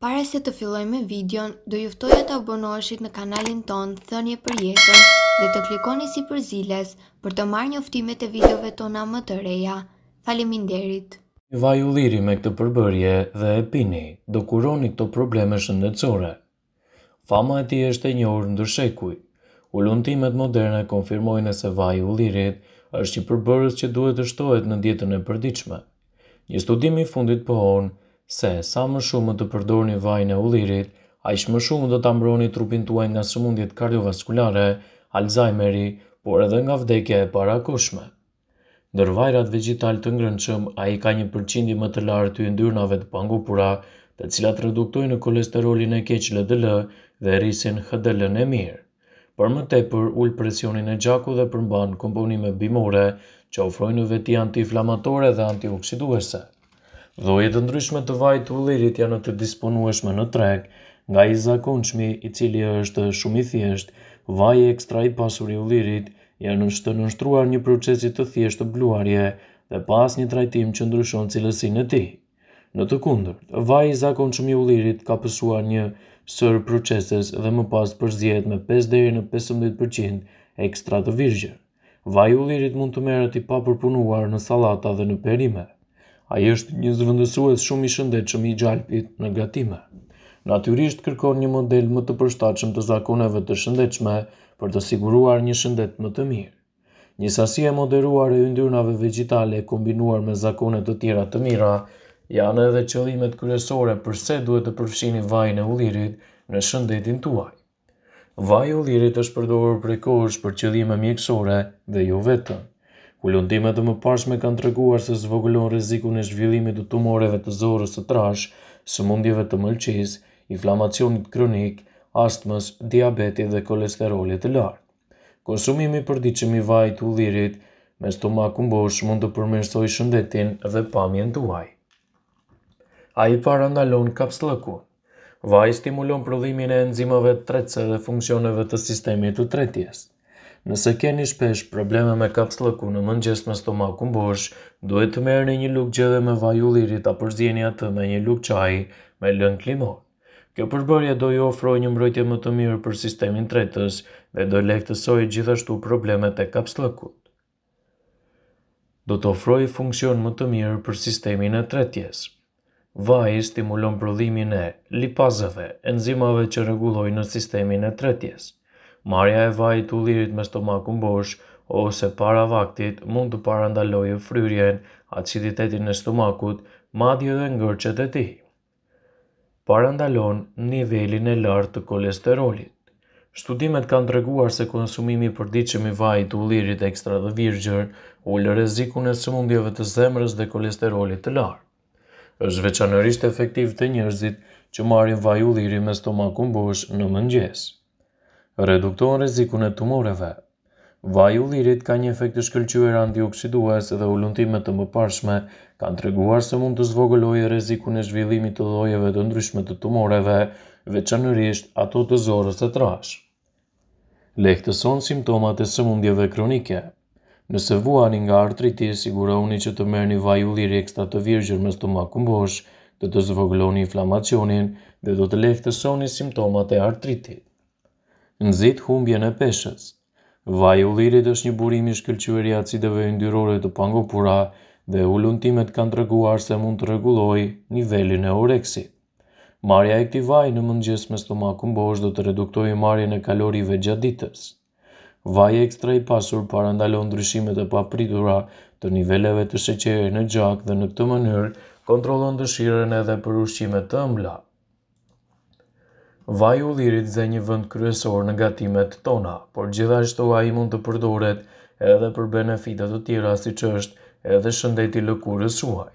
Pare se të filloj me videon, do juftoj e të abonoshit në kanalin ton, thënje për jetën dhe të klikoni si për ziles për të marrë një uftimet e videove tona më të reja. Faleminderit. Një vaj u liri me këtë përbërje dhe e pini, do kuroni këto probleme shëndecore. Fama e ti është e një orë në dërshekuj. Ullëntimet moderne konfirmojnë e se vaj u lirit është që përbërës që duhet të shtohet në djetën e përdiqme. Një studimi fundit pëhonë se sa më shumë të përdorni vajin e ullirit, aq më shumë do ta mbroni trupin tuaj nga sëmundjet kardiovaskulare, Alzheimeri, por edhe nga vdekja e parakoshme. Ndër vajrat vegetal të a ai ka një përqindje më të lartë të yndyrnave të pangopura, të cilat reduktojnë kolesterolin e keq LDL dhe rrisin hdl e mirë. Për më tepër, ul presionin e gjaku dhe përmban komponime bimore që ofrojnë në veti antiinflamatore dhe antioksiduese. Dhoje të ndryshme të vajt të ullirit janë të disponueshme në treg, nga i zakonçmi i cili është shumë i thjesht, e ekstra i pasur i ullirit janë është të nështruar një procesit të thjesht të bluarje dhe pas një trajtim që ndryshon cilësin e ti. Në të kundër, vaj i zakonçmi i ullirit ka pësuar një sër proceses dhe më pas përzjet me 5 deri në 15% ekstra të virgjë. Vaj i ullirit mund të merët i papërpunuar në salata dhe në perimet. A jeshtë është një zëvëndësues shumë i shëndechëm i gjalpit në gatime. Natyrisht kërkon një model më të përshtachëm të zakoneve të shëndechme për të siguruar një shëndet më të mirë. Një sasi e moderuar e yndyrnave vegetale kombinuar me zakonet të tjera të mira, janë edhe qëllimet kryesore përse duhet të përfshini vajin e ullirit në shëndetin tuaj. Vaj ullirit është përdojrë prekosh për qëllime mjekësore dhe jo vetën. Kullundimet dhe më pashme kanë të reguar se zvogullon reziku në zhvillimit të tumoreve të zorës të trash, së mundjeve të mëlqis, inflamacionit kronik, astmës, diabetit dhe kolesterolit të lartë. Konsumimi për diqemi vaj të ullirit, me stomak bosh mund të përmërsoj shëndetin dhe pamjen të vaj. A i para ndalon kaps lëku. Vaj stimulon prodhimin e enzimave të tretëse dhe funksioneve të sistemi të tretjes. Nëse keni shpesh probleme me kapslëku në mëngjes me stomaku mbosh, duhet të merë një luk gjeve me vajullirit a zjeni atë me një luk qaj me lën klimor. Kjo përbërje do ju ofroj një mbrojtje më të mirë për sistemin tretës dhe do lehtësoj gjithashtu problemet e kapslëkut. Do të ofroj funksion më të mirë për sistemin e tretjes. Vaj stimulon prodhimin e lipazave, enzimave që regulloj në sistemin e tretjes marja e vajit të lirit me stomakun bosh, ose para vaktit mund të parandalojë fryrjen, aciditetin e stomakut, madje dhe ngërqet e ti. Parandalon nivelin e lartë të kolesterolit. Studimet kanë të reguar se konsumimi për diqëm i vaj të ullirit ekstra dhe virgjër u lë rezikun e sëmundjeve të zemrës dhe kolesterolit të lartë. është veçanërisht efektiv të njërzit që marin vaj ulliri me stomakun bosh në mëngjesë redukton rezikun e tumoreve. Vaj u lirit ka një efekt të shkëllqyër antioksidues dhe u luntimet të mëpashme, kanë të reguar se mund të zvogëlojë rezikun e zhvillimit të dojeve të ndryshme të tumoreve, veçanërisht ato të zorës të trash. Lehtëson simptomat e sëmundjeve kronike. Nëse vuani nga artriti, sigurohuni që të merrni vaj ulliri ekstra të virgjër me stomak mbosh, të të zvogëloni inflamacionin dhe do të lehtësoni simptomat e artritit nëzit humbje në peshës. Vaj u lirit është një burim i shkëllqyër i acideve ndyrore të pangopura dhe uluntimet kanë të reguar se mund të reguloj nivelin e oreksit. Marja e këti vaj në mëngjes me stomakën bosh do të reduktojë marje në kalorive gjatë ditës. Vaj ekstra i pasur parandalon ndryshimet e papritura të niveleve të sheqere në gjak dhe në këtë mënyrë kontrolon dëshiren edhe për ushqimet të mblak vaju lirit dhe një vënd kryesor në gatimet tona, por gjithashtu a i mund të përdoret edhe për benefitet të tjera si që është edhe shëndeti lëkurës shuaj.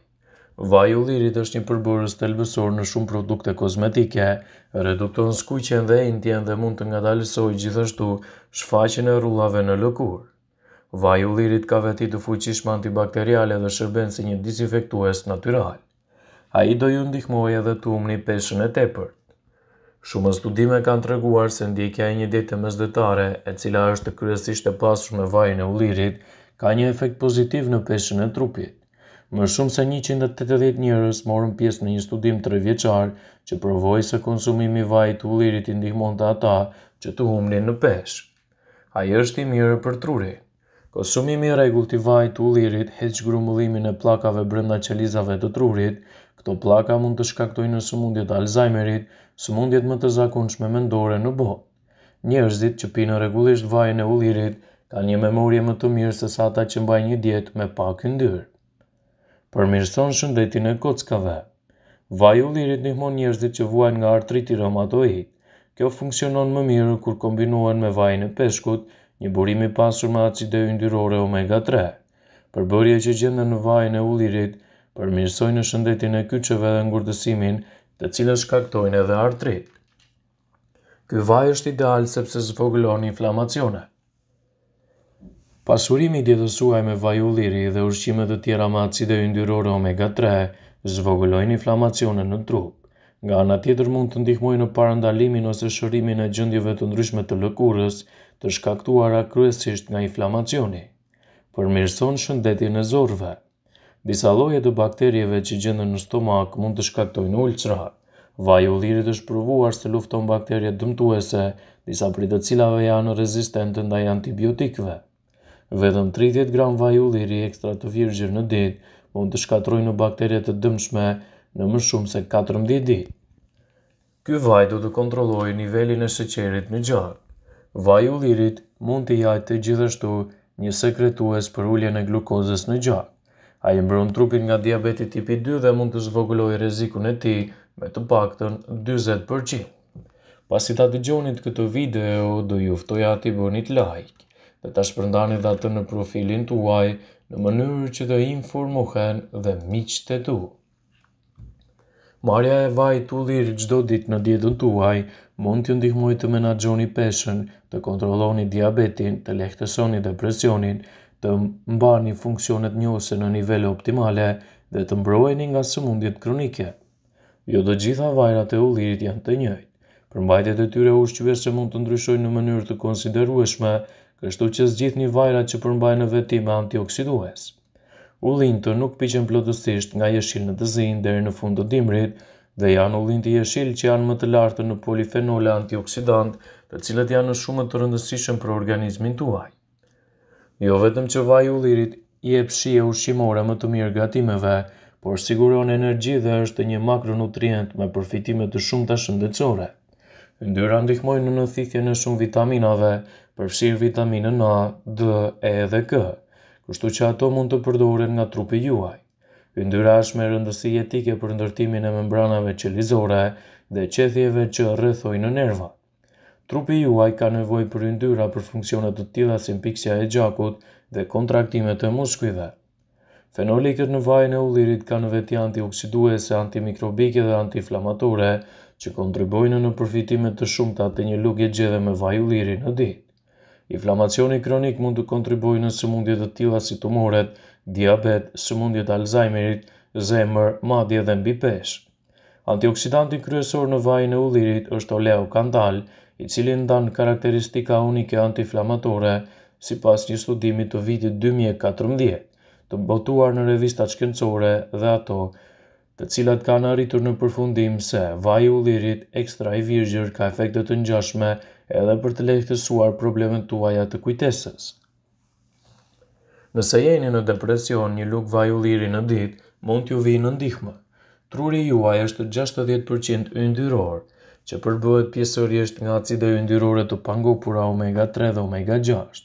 Vaju lirit është një përbërës të lëbësor në shumë produkte kozmetike, redukton skuqen dhe intjen dhe mund të nga dalësoj gjithashtu shfaqin e rullave në lëkurë. Vaju lirit ka veti të fuqishme antibakteriale dhe shërben si një disinfektues natyral. A i do ju ndihmoj edhe të umni peshën e tepërt. Shumë studime kanë të reguar se ndjekja e një dete mëzdetare, e cila është kryesisht e pasur me vajin e ullirit, ka një efekt pozitiv në peshën e trupit. Më shumë se 180 njërës morën pjesë në një studim të rëvjeqar që provoj se konsumimi vajit të ullirit i ndihmon të ata që të humnin në peshë. Ajo është i mirë për truri. Konsumimi i rregullt i vajit të ullirit heq grumbullimin e pllakave brenda qelizave të trurit, Këto plaka mund të shkaktojnë në sëmundjet Alzheimerit, sëmundjet më të zakonshme mendore në botë. Njerëzit që pinë regullisht vajën e ullirit, ka një memorje më të mirë se sata që mbaj një djetë me pak ndyrë. mirëson shëndetin e kockave. Vaj ullirit njëhmon njerëzit që vuajnë nga artriti rëmatoit. Kjo funksionon më mirë kur kombinuan me vajën e peshkut, një burimi pasur me acide yndyrore omega 3. Përbërje që gjendë në vajën e ullirit, përmirësojnë shëndetin e kyqeve dhe ngurdësimin të cilës shkaktojnë edhe artrit. Ky vaj është ideal sepse zvogëlon inflamacione. Pasurimi dietësuaj me vaj ulliri dhe ushqime të tjera me acide yndyrore omega 3 zvogëlojnë inflamacionin në trup. Nga ana tjetër mund të ndihmojë në parandalimin ose shërimin e gjendjeve të ndryshme të lëkurës të shkaktuara kryesisht nga inflamacioni. Përmirëson shëndetin e zorrëve. Disa lloje të bakterieve që gjenden në stomak mund të shkaktojnë ulçra. Vaji ullirit është provuar se lufton bakterie dëmtuese, disa prej të cilave janë rezistente ndaj antibiotikëve. Vetëm 30 gram vaj ulliri ekstra të virgjër në ditë mund të shkatrojnë në bakterje të dëmshme në më shumë se 14 ditë. Ky vaj do të kontrolloj nivelin e sheqerit në gjak. Vaj ullirit mund të jajtë të gjithashtu një sekretues për ulljen e glukozës në gjak. A i mbron trupin nga diabeti tipi 2 dhe mund të zvogloj rezikun e ti me të pakëtën 20%. Pasi ta të gjonit këtë video, do juftoj ati bënit like dhe ta shpërndani dhe atë në profilin të uaj në mënyrë që të informohen dhe miqët e tu. Marja e vaj të udhirë gjdo dit në djetën të uaj, mund të ndihmoj të menagjoni peshen, të kontroloni diabetin, të lehtësoni depresionin, presionin, të mbar një funksionet njëse në nivele optimale dhe të mbrojni nga sëmundjet kronike. Jo dhe gjitha vajrat e ullirit janë të njëjt. Përmbajtet e tyre ushqive se mund të ndryshojnë në mënyrë të konsiderueshme, kështu që gjithë një vajrat që përmbajnë në veti me antioksidues. Ullin të nuk piqen plotësisht nga jeshil në të zinë dhe në fund të dimrit, dhe janë ullin të jeshil që janë më të lartë në polifenole antioksidant, të cilët janë në shumë të rëndësishëm për organizmin tuaj. Jo vetëm që vaj u lirit i e pshie ushqimore më të mirë gatimeve, por siguron energji dhe është një makronutrient me përfitimet të shumë të shëndecore. Ndyra ndihmojnë në nëthithje në shumë vitaminave, përfshirë vitaminën A, D, E dhe K, kështu që ato mund të përdoren nga trupi juaj. Yndyra është me rëndësi jetike për ndërtimin e membranave qelizore dhe qethjeve që rrethojnë në nervat trupi juaj ka nevoj për yndyra për funksionet të tila si mpiksja e gjakut dhe kontraktimet e muskujve. Fenolikët në vajën e ullirit ka në veti antioksiduese, antimikrobike dhe antiflamatore, që kontribojnë në përfitimet të shumëta të një lugje gjedhe me vaj ulliri në dit. Inflamacioni kronik mund të kontribojnë në sëmundjet të tila si tumoret, diabet, sëmundjet Alzheimerit, zemër, madje dhe mbipesh. pesh. Antioksidanti kryesor në vajën e ullirit është oleo kandal, i cili ndan karakteristika unike antiflamatore si pas një studimi të vitit 2014, të botuar në revistat shkencore dhe ato të cilat kanë arritur në përfundim se vaji u lirit ekstra i virgjër ka efekte të njashme edhe për të lehtësuar problemet tuaja të kujtesës. Nëse jeni në depresion një luk vaj u liri në dit, mund t'ju vi në ndihme. Truri juaj është 60% yndyror, që përbëhet pjesërisht nga acide yndyrore të pangopura omega 3 dhe omega 6.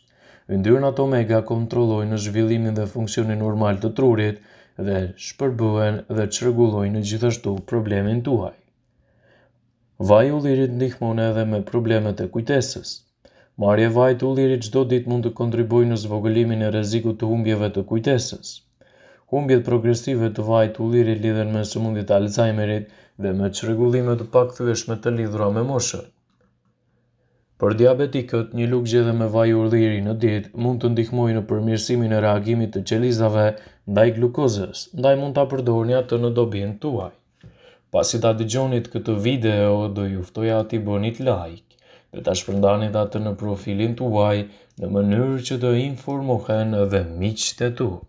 Yndyrnat omega kontrollojnë zhvillimin dhe funksionin normal të trurit dhe shpërbëhen dhe çrregullojnë gjithashtu problemin tuaj. Vaj u lirit ndihmon edhe me problemet e kujtesës. Marje vaj të u lirit qdo dit mund të kontribuj në zvogëlimin e reziku të humbjeve të kujtesës. Humbjet progresive të vaj të u lirit lidhen me sëmundit Alzheimerit dhe me qërgullime të pak veshme të lidhra me moshën. Për diabetikët, një lukë gjithë me vaj urdhiri në ditë mund të ndihmoj në përmirësimin e reagimit të qelizave ndaj glukozës, ndaj mund të apërdorni atë në dobin tuaj. Pasi ta dëgjonit këtë video, do juftoja ati bënit like dhe ta shpërndanit atë në profilin tuaj në mënyrë që të informohen dhe miqët e tuaj.